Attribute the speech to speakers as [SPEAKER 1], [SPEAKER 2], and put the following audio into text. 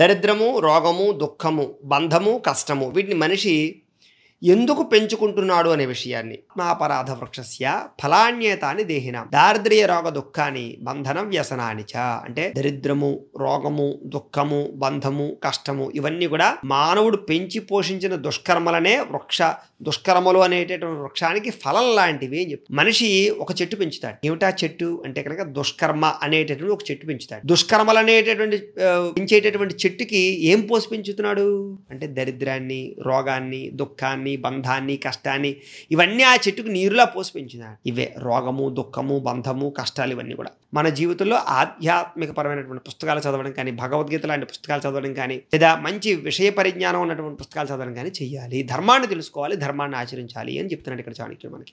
[SPEAKER 1] దరిద్రము రోగము దుఃఖము బంధము కష్టము వీటిని మనిషి ఎందుకు పెంచుకుంటున్నాడు అనే విషయాన్ని ఆత్మాపరాధ వృక్షస్య ఫలాన్యతాన్ని దేహిన దారిద్ర్య రోగ దుఃఖాన్ని బంధన వ్యసనాన్ని చ అంటే దరిద్రము రోగము దుఃఖము బంధము కష్టము ఇవన్నీ కూడా మానవుడు పెంచి పోషించిన దుష్కర్మలనే వృక్ష దుష్కర్మలు అనేటటువంటి వృక్షానికి ఫలం లాంటివి అని చెప్పి మనిషి ఒక చెట్టు పెంచుతాడు ఏమిటా చెట్టు అంటే కనుక దుష్కర్మ అనేటటువంటి ఒక చెట్టు పెంచుతాడు దుష్కర్మలు అనేటటువంటి పెంచేటటువంటి చెట్టుకి ఏం పోసి పెంచుతున్నాడు అంటే దరిద్రాన్ని రోగాన్ని దుఃఖాన్ని బంధాన్ని కష్టాన్ని ఇవన్నీ ఆ చెట్టుకు నీరులా పోసి పెంచుతున్నాడు ఇవే రోగము దుఃఖము బంధము కష్టాలు ఇవన్నీ కూడా మన జీవితంలో ఆధ్యాత్మికపరమైనటువంటి పుస్తకాలు చదవడం కానీ భగవద్గీత లాంటి పుస్తకాలు చదవడం కానీ లేదా మంచి విషయ పరిజ్ఞానం ఉన్నటువంటి పుస్తకాలు చదవడం కానీ చేయాలి ధర్మాన్ని తెలుసుకోవాలి ధర్మాన్ని ఆచరించాలి అని చెప్తున్నాడు ఇక్కడ చాణక్యుడు మనకి